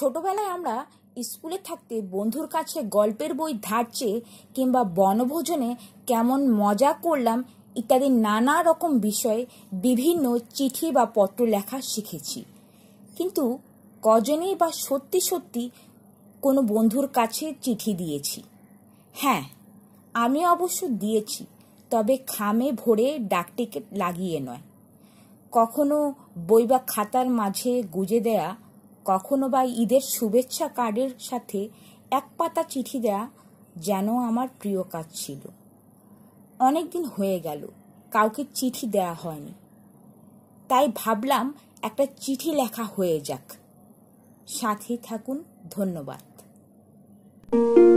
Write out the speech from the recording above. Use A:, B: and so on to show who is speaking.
A: ছোটবেলায় আমরা স্কুলে থাকতে বন্ধুর কাছে গল্পের বই ধারছে কিংবা বনভোজনে কেমন মজা করলাম ইত্যাদি নানা রকম বিষয়ে বিভিন্ন চিঠি বা পত্র লেখা শিখেছি কিন্তু কজনেই বা সত্যি সত্যি কোনো বন্ধুর কাছে চিঠি দিয়েছি হ্যাঁ আমি অবশ্য দিয়েছি তবে খামে ভরে ডাকটিকিট লাগিয়ে নয় কখনো বই বা খাতার মাঝে গুজে দেয়া কখনো বা ঈদের শুভেচ্ছা কার্ডের সাথে এক পাতা চিঠি দেয়া যেন আমার প্রিয় কাজ ছিল অনেক দিন হয়ে গেল কাউকে চিঠি দেয়া হয়নি তাই ভাবলাম একটা চিঠি লেখা হয়ে যাক সাথে থাকুন ধন্যবাদ thank you